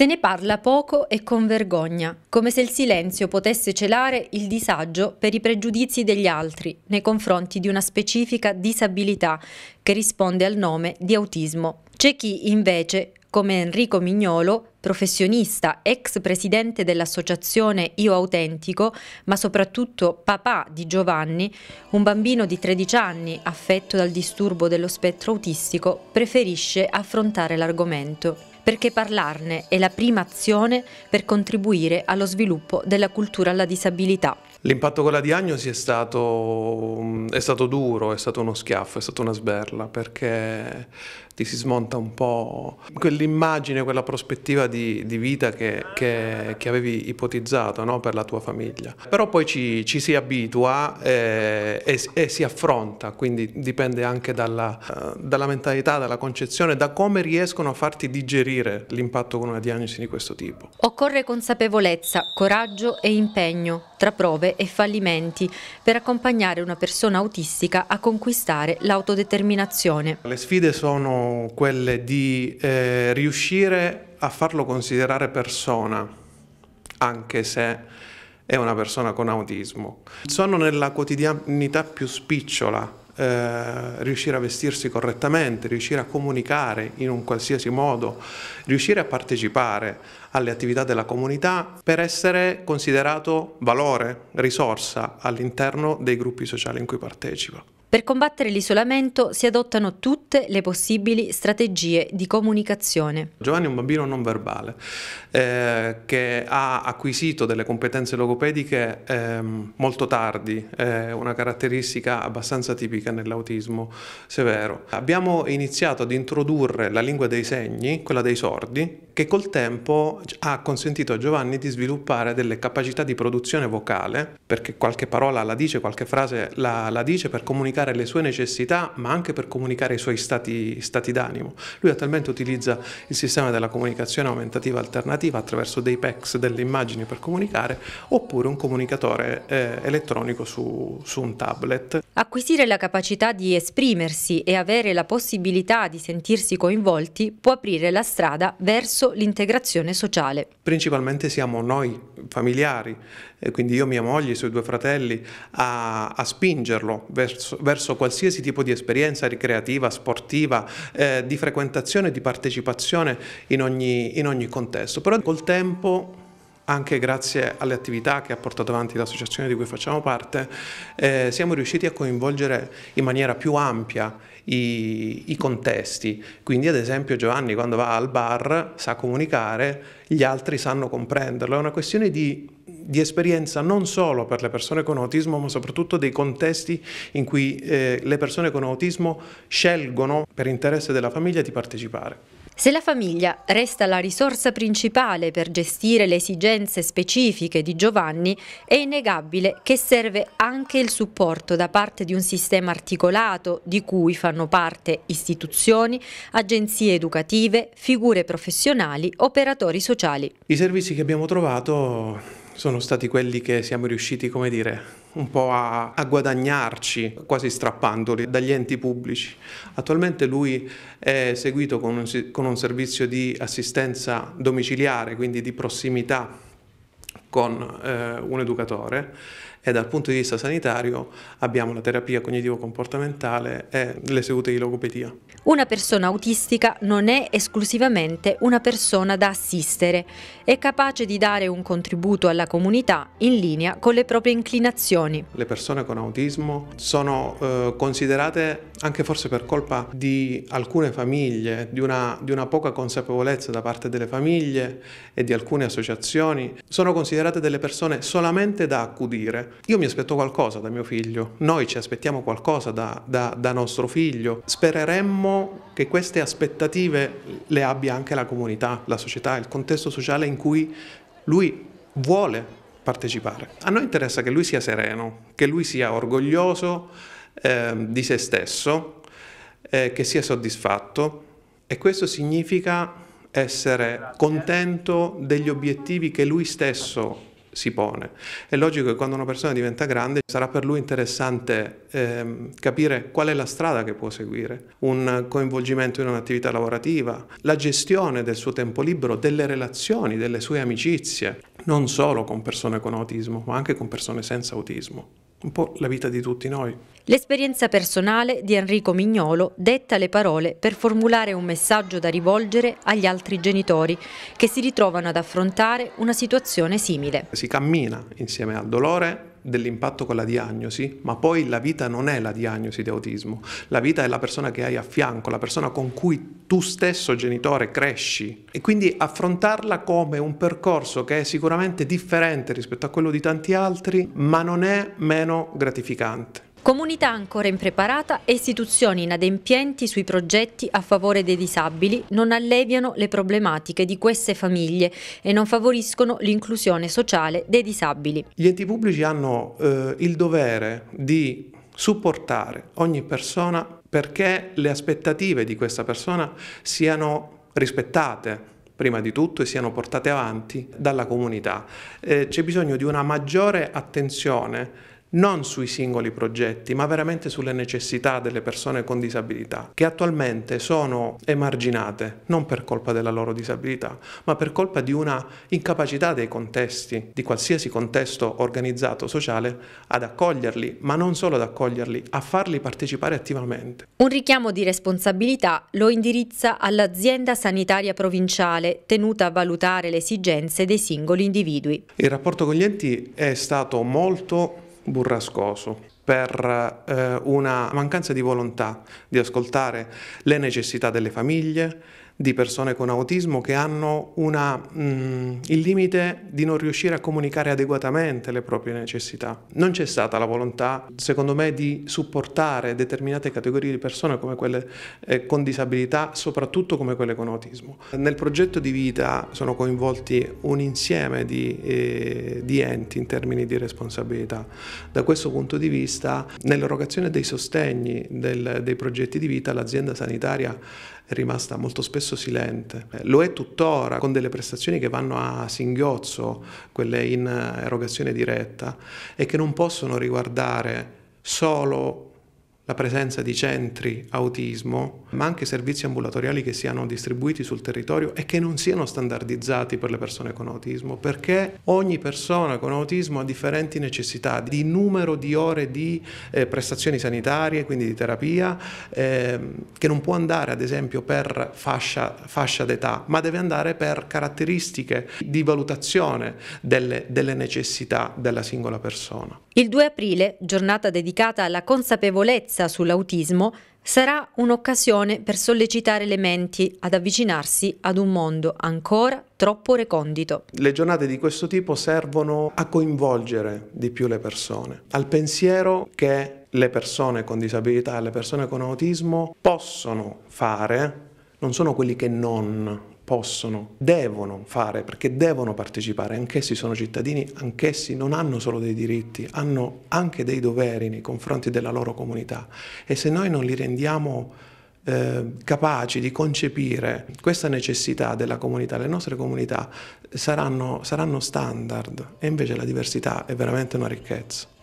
Se ne parla poco e con vergogna, come se il silenzio potesse celare il disagio per i pregiudizi degli altri nei confronti di una specifica disabilità che risponde al nome di autismo. C'è chi invece, come Enrico Mignolo, professionista, ex presidente dell'associazione Io Autentico, ma soprattutto papà di Giovanni, un bambino di 13 anni affetto dal disturbo dello spettro autistico, preferisce affrontare l'argomento perché parlarne è la prima azione per contribuire allo sviluppo della cultura alla disabilità. L'impatto con la diagnosi è stato, è stato, duro, è stato uno schiaffo, è stata una sberla perché ti si smonta un po' quell'immagine, quella prospettiva di, di vita che, che, che, avevi ipotizzato no? per la tua famiglia. Però poi ci, ci si abitua eh, e, e, e, si affronta, quindi dipende anche dalla, dalla mentalità, dalla concezione, da come riescono a farti digerire l'impatto con una diagnosi di questo tipo. Occorre consapevolezza, coraggio e impegno tra prove e fallimenti per accompagnare una persona autistica a conquistare l'autodeterminazione. Le sfide sono quelle di eh, riuscire a farlo considerare persona, anche se è una persona con autismo. Sono nella quotidianità più spicciola eh, riuscire a vestirsi correttamente, riuscire a comunicare in un qualsiasi modo, riuscire a partecipare alle attività della comunità per essere considerato valore, risorsa all'interno dei gruppi sociali in cui partecipa. Per combattere l'isolamento si adottano tutte le possibili strategie di comunicazione. Giovanni è un bambino non verbale eh, che ha acquisito delle competenze logopediche eh, molto tardi, eh, una caratteristica abbastanza tipica nell'autismo severo. Abbiamo iniziato ad introdurre la lingua dei segni, quella dei sordi, che col tempo ha consentito a Giovanni di sviluppare delle capacità di produzione vocale, perché qualche parola la dice, qualche frase la, la dice per comunicare comunicare le sue necessità ma anche per comunicare i suoi stati, stati d'animo. Lui attualmente utilizza il sistema della comunicazione aumentativa alternativa attraverso dei PEX, delle immagini per comunicare oppure un comunicatore eh, elettronico su, su un tablet. Acquisire la capacità di esprimersi e avere la possibilità di sentirsi coinvolti può aprire la strada verso l'integrazione sociale. Principalmente siamo noi familiari, quindi io, mia moglie, i suoi due fratelli, a, a spingerlo verso, verso, qualsiasi tipo di esperienza ricreativa, sportiva, eh, di frequentazione, di partecipazione in ogni, in ogni contesto. Però col tempo anche grazie alle attività che ha portato avanti l'associazione di cui facciamo parte, eh, siamo riusciti a coinvolgere in maniera più ampia i, i contesti. Quindi ad esempio Giovanni quando va al bar sa comunicare, gli altri sanno comprenderlo. È una questione di di esperienza non solo per le persone con autismo, ma soprattutto dei contesti in cui eh, le persone con autismo scelgono per interesse della famiglia di partecipare. Se la famiglia resta la risorsa principale per gestire le esigenze specifiche di Giovanni, è innegabile che serve anche il supporto da parte di un sistema articolato di cui fanno parte istituzioni, agenzie educative, figure professionali, operatori sociali. I servizi che abbiamo trovato sono stati quelli che siamo riusciti, come dire, un po' a, a guadagnarci, quasi strappandoli, dagli enti pubblici. Attualmente lui è seguito con un, con un servizio di assistenza domiciliare, quindi di prossimità con eh, un educatore e dal punto di vista sanitario abbiamo la terapia cognitivo-comportamentale e le sedute di logopedia. Una persona autistica non è esclusivamente una persona da assistere, è capace di dare un contributo alla comunità in linea con le proprie inclinazioni. Le persone con autismo sono eh, considerate anche forse per colpa di alcune famiglie, di una, di una poca consapevolezza da parte delle famiglie e di alcune associazioni, sono considerate considerate delle persone solamente da accudire. Io mi aspetto qualcosa da mio figlio, noi ci aspettiamo qualcosa da, da, da nostro figlio, spereremmo che queste aspettative le abbia anche la comunità, la società, il contesto sociale in cui lui vuole partecipare. A noi interessa che lui sia sereno, che lui sia orgoglioso eh, di se stesso, eh, che sia soddisfatto e questo significa essere contento degli obiettivi che lui stesso si pone. È logico che quando una persona diventa grande sarà per lui interessante eh, capire qual è la strada che può seguire, un coinvolgimento in un'attività lavorativa, la gestione del suo tempo libero, delle relazioni, delle sue amicizie, non solo con persone con autismo, ma anche con persone senza autismo un po' la vita di tutti noi. L'esperienza personale di Enrico Mignolo detta le parole per formulare un messaggio da rivolgere agli altri genitori che si ritrovano ad affrontare una situazione simile. Si cammina insieme al dolore, dell'impatto con la diagnosi, ma poi la vita non è la diagnosi di autismo, la vita è la persona che hai a fianco, la persona con cui tu stesso genitore cresci e quindi affrontarla come un percorso che è sicuramente differente rispetto a quello di tanti altri, ma non è meno gratificante. Comunità ancora impreparata e istituzioni inadempienti sui progetti a favore dei disabili non alleviano le problematiche di queste famiglie e non favoriscono l'inclusione sociale dei disabili. Gli enti pubblici hanno eh, il dovere di supportare ogni persona perché le aspettative di questa persona siano rispettate prima di tutto e siano portate avanti dalla comunità. Eh, C'è bisogno di una maggiore attenzione non sui singoli progetti, ma veramente sulle necessità delle persone con disabilità, che attualmente sono emarginate non per colpa della loro disabilità, ma per colpa di una incapacità dei contesti, di qualsiasi contesto organizzato sociale, ad accoglierli, ma non solo ad accoglierli, a farli partecipare attivamente. Un richiamo di responsabilità lo indirizza all'azienda sanitaria provinciale, tenuta a valutare le esigenze dei singoli individui. Il rapporto con gli enti è stato molto burrascoso, per eh, una mancanza di volontà di ascoltare le necessità delle famiglie, di persone con autismo che hanno una, mh, mm, il limite di non riuscire a comunicare adeguatamente le proprie necessità. Non c'è stata la volontà, secondo me, di supportare determinate categorie di persone come quelle eh, con disabilità, soprattutto come quelle con autismo. Nel progetto di vita sono coinvolti un insieme di, eh, di enti in termini di responsabilità. Da questo punto di vista, nell'erogazione dei sostegni del, dei progetti di vita, l'azienda sanitaria è rimasta molto spesso silente. Eh, lo è tuttora con delle prestazioni che vanno a singhiozzo, quelle in eh, erogazione diretta, e che non possono riguardare solo la presenza di centri autismo, ma anche servizi ambulatoriali che siano distribuiti sul territorio e che non siano standardizzati per le persone con autismo, perché ogni persona con autismo ha differenti necessità di numero di ore di eh, prestazioni sanitarie, quindi di terapia, eh, che non può andare ad esempio per fascia, fascia d'età, ma deve andare per caratteristiche di valutazione delle, delle necessità della singola persona. Il 2 aprile, giornata dedicata alla consapevolezza intervista sull'autismo sarà un'occasione per sollecitare le menti ad avvicinarsi ad un mondo ancora troppo recondito. Le giornate di questo tipo servono a coinvolgere di più le persone, al pensiero che le persone con disabilità e le persone con autismo possono fare, non sono quelli che non possono, devono fare, perché devono partecipare, anch'essi sono cittadini, anch'essi non hanno solo dei diritti, hanno anche dei doveri nei confronti della loro comunità e se noi non li rendiamo eh, capaci di concepire questa necessità della comunità, le nostre comunità saranno, saranno standard e invece la diversità è veramente una ricchezza.